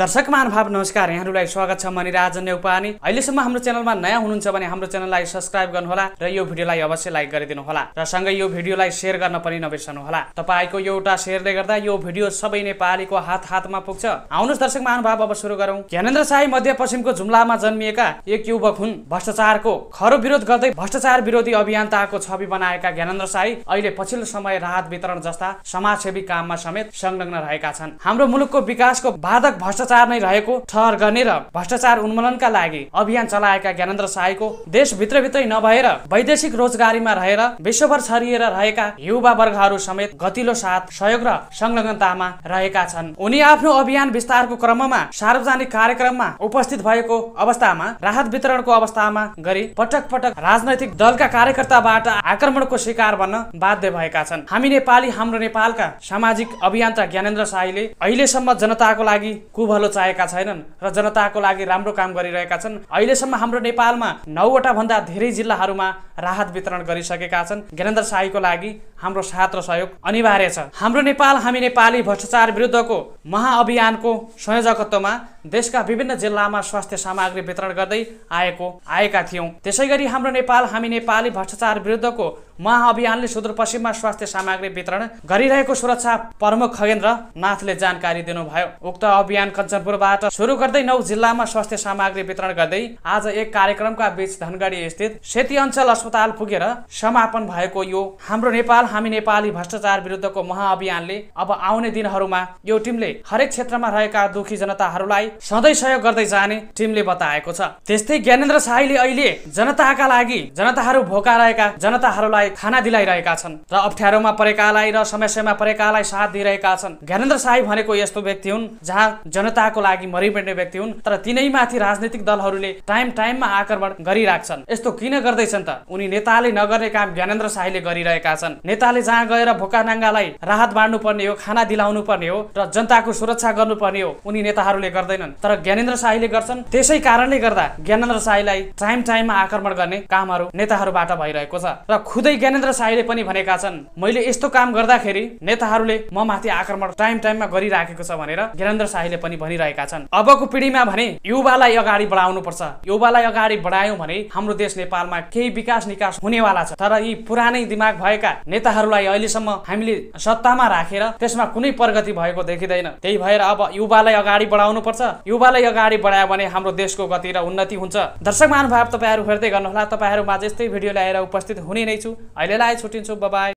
दर्शक महानुभाव नमस्कार यहाँहरूलाई स्वागत छ म निराजन नेउपानी अहिलेसम्म हाम्रो च्यानलमा नयाँ हुनुहुन्छ भने हाम्रो च्यानललाई सब्सक्राइब गर्नुहोला र यो भिडियोलाई अवश्य लाइक गरिदिनु होला र सँगै यो भिडियोलाई सेयर गर्न पनि होला तपाईँको एउटा सेयरले गर्दा यो भिडियो सबै नेपालीको हात हातमा पुग्छ आउनुहोस् दर्शक महानुभाव अब सुरु गरौँ ज्ञानेन्द्र शाही मध्यपश्चिमको जुम्लामा जन्मिएका एक युवक हुन् भ्रष्टाचारको खरो विरोध गर्दै भ्रष्टाचार विरोधी अभियन्ताको छवि बनाएका ज्ञानेन्द्र शाही अहिले पछिल्लो समय राहत वितरण जस्ता समाजसेवी काममा समेत संलग्न रहेका छन् हाम्रो मुलुकको विकासको बाधक भ्रष्टाचार भ्रष्टाचार नै रहेको ठहर गर्ने र भ्रष्टाचार उन्मूलनका लागि अभियान चलाएका ज्ञानेन्द्र साईको भित्रै नभएर वैदेशिक रोजगारीमा रहेर विश्वभर छरिएर रहेका युवा वर्गहरू समेत गतिलो साथ सहयोग र संलग्नतामा रहेका छन् उनी आफ्नो अभियान विस्तारको क्रममा सार्वजनिक कार्यक्रममा उपस्थित भएको अवस्थामा राहत वितरणको अवस्थामा गरी पटक पटक राजनैतिक दलका कार्यकर्ताबाट आक्रमणको शिकार भन्न बाध्य भएका छन् हामी नेपाली हाम्रो नेपालका सामाजिक अभियन्ता ज्ञानेन्द्र साईले अहिलेसम्म जनताको लागि कुभल पहलो चाहेका छैनन् र जनताको लागि राम्रो काम गरिरहेका छन् अहिलेसम्म हाम्रो नेपालमा नौवटा भन्दा धेरै जिल्लाहरूमा राहत वितरण गरिसकेका छन् ज्ञानेन्द्र शाहीको लागि हाम्रो साथ र सहयोग अनिवार्य छ हाम्रो नेपाल हामी नेपाली भ्रष्टाचार विरुद्धको महाअभियानको संयोजकत्वमा देशका विभिन्न जिल्लामा स्वास्थ्य सामग्री वितरण गर्दै आएको आएका थियौँ त्यसै गरी हाम्रो नेपाल हामी नेपाली भ्रष्टाचार विरुद्धको महाअभियानले सुदूरपश्चिममा स्वास्थ्य सामग्री वितरण गरिरहेको सुरक्षा प्रमुख खगेन्द्र नाथले जानकारी दिनुभयो उक्त अभियान कञ्चनपुरबाट सुरु गर्दै नौ जिल्लामा स्वास्थ्य सामग्री वितरण गर्दै आज एक कार्यक्रमका बीच धनगढी स्थित सेती अञ्चल अस्पताल पुगेर समापन भएको यो हाम्रो नेपाल हामी नेपाली भ्रष्टाचार विरुद्धको महाअभियानले अब आउने दिनहरूमा यो टिमले हरेक क्षेत्रमा रहेका दुखी जनताहरूलाई सधैँ सहयोग गर्दै जाने टिमले बताएको छ त्यस्तै ज्ञानेन्द्र शाहीले अहिले जनताका लागि जनताहरू भोका रहेका जनताहरूलाई खाना दिलाइरहेका छन् र अप्ठ्यारोमा परेकालाई र समस्यामा परेकालाई साथ दिइरहेका छन् ज्ञानेन्द्र शाही भनेको यस्तो व्यक्ति हुन् जहाँ जनताको लागि मरिपेट्ने व्यक्ति हुन् तर तिनैमाथि राजनीतिक दलहरूले टाइम टाइममा आक्रमण गरिराख्छन् यस्तो किन गर्दैछन् त उनी नेताले नगर्ने काम ज्ञानेन्द्र शाहीले गरिरहेका छन् नेताले जहाँ गएर भोका नाङ्गालाई राहत बाँड्नु पर्ने हो खाना दिलाउनु पर्ने हो र जनताको सुरक्षा गर्नुपर्ने हो उनी नेताहरूले गर्दैनन् तर ज्ञानेन्द्र शाहीले गर्छन् त्यसै कारणले गर्दा ज्ञानेन्द्र शाहीलाई टाइम टाइममा आक्रमण गर्ने कामहरू नेताहरूबाट भइरहेको छ र खुदै ज्ञानेन्द्र साईले पनि भनेका छन् मैले यस्तो काम गर्दाखेरि नेताहरूले म माथि आक्रमण टाइम टाइममा गरिराखेको छ भनेर ज्ञानेन्द्र साईले पनि भनिरहेका छन् अबको पिँढीमा भने युवालाई अगाडि बढाउनु पर्छ युवालाई अगाडि बढायौँ भने हाम्रो देश नेपालमा केही विकास निकास हुनेवाला छ तर यी पुरानै दिमाग भएका नेताहरूलाई अहिलेसम्म हामीले सत्तामा राखेर त्यसमा कुनै प्रगति भएको देखिँदैन त्यही भएर अब युवालाई अगाडि बढाउनु पर्छ युवालाई अगाडि बढायो भने हाम्रो देशको गति र उन्नति हुन्छ दर्शक महानुभाव तपाईँहरू हेर्दै गर्नुहोला तपाईँहरू माझ यस्तै भिडियो ल्याएर उपस्थित हुने नै छु अहिलेलाई छुट्टिन्छु बाबाई